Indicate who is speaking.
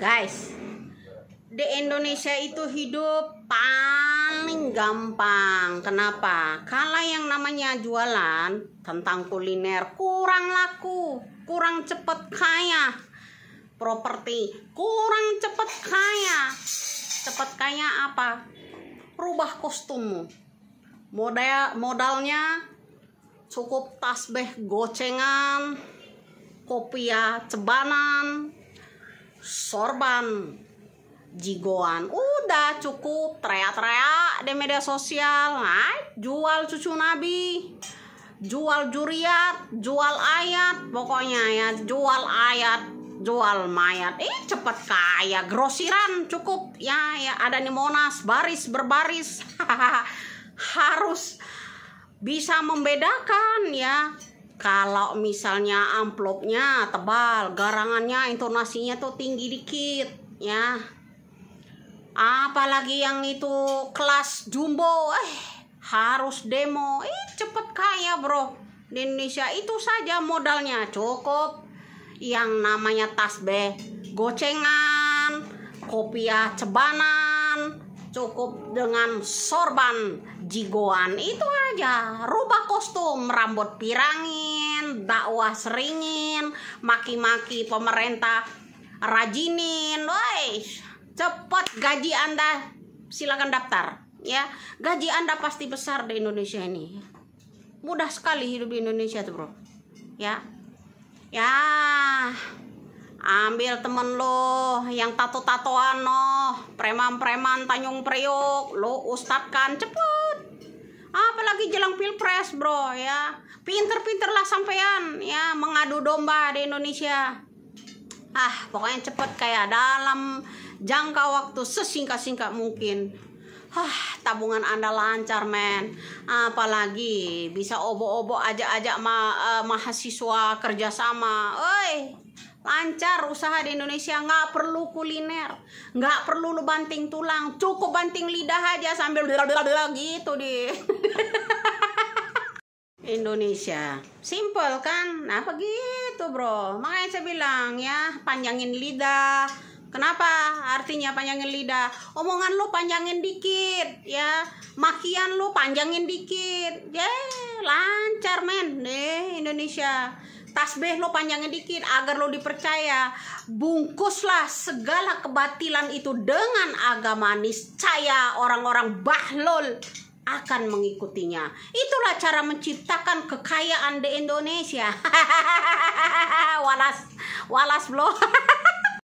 Speaker 1: guys di Indonesia itu hidup paling gampang kenapa kalau yang namanya jualan tentang kuliner kurang laku kurang cepet kaya properti kurang cepet kaya cepet kaya apa rubah kostummu modal modalnya cukup tasbeh gocengan kopiah ya cebanan sorban jigoan udah cukup teriak-teriak di media sosial nah, jual cucu nabi jual juriat jual ayat pokoknya ya jual ayat jual mayat eh, cepet kaya grosiran cukup ya ya ada nih monas baris berbaris harus bisa membedakan ya kalau misalnya amplopnya tebal garangannya intonasinya tuh tinggi dikit ya apalagi yang itu kelas jumbo eh harus demo eh cepet kaya bro di Indonesia itu saja modalnya cukup yang namanya tas b, gocengan kopiah cebanan cukup dengan sorban jigoan itu aja rubah kostum rambut pirangin seringin, dakwah seringin, maki-maki pemerintah rajinin. Woi, cepet gaji Anda silakan daftar ya. Gaji Anda pasti besar di Indonesia ini. Mudah sekali hidup di Indonesia tuh, Bro. Ya. Ya. Ambil temen lo yang tato-tatoan noh, preman-preman Tanjung Priuk, lo ustadkan cepet apalagi jelang pilpres bro ya pinter-pinter lah sampean ya mengadu domba di Indonesia ah pokoknya cepet kayak dalam jangka waktu sesingkat-singkat mungkin Hah, tabungan Anda lancar, men. Apalagi bisa obo-obo ajak-ajak ma uh, mahasiswa kerjasama. Oi, lancar usaha di Indonesia nggak perlu kuliner nggak perlu lu banting tulang cukup banting lidah aja sambil bla bla bla gitu di Indonesia simple kan nah begitu bro makanya saya bilang ya panjangin lidah Kenapa? Artinya panjangin lidah. Omongan lu panjangin dikit, ya. Makian lu panjangin dikit. Ya, lancar men deh Indonesia tasbih lo panjangin dikit agar lo dipercaya bungkuslah segala kebatilan itu dengan agama niscaya orang-orang bahlul akan mengikutinya. Itulah cara menciptakan kekayaan di Indonesia. walas, walas belum.